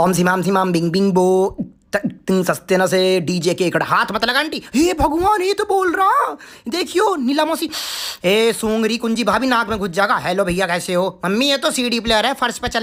ओम सिमाम सिमाम Bing Bing बो सस्ते न से डीजे के एकड़ हाथ मत लगा आंटी हे भगवान ये तो बोल रहा देखियो नीला मौसी ए सूंगरी कुंजी भाभी नाक में घुस जाएगा हेलो भैया कैसे हो मम्मी ये तो सीडी प्लेयर है फर्श पे चलने